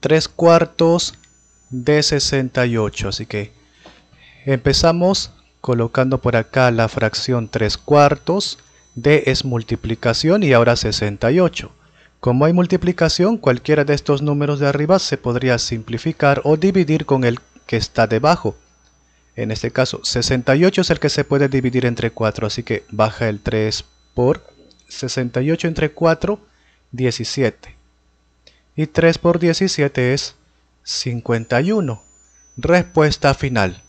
3 cuartos de 68. Así que empezamos colocando por acá la fracción 3 cuartos. D es multiplicación y ahora 68. Como hay multiplicación, cualquiera de estos números de arriba se podría simplificar o dividir con el que está debajo. En este caso, 68 es el que se puede dividir entre 4, así que baja el 3 por 68 entre 4, 17 y 3 por 17 es 51. Respuesta final.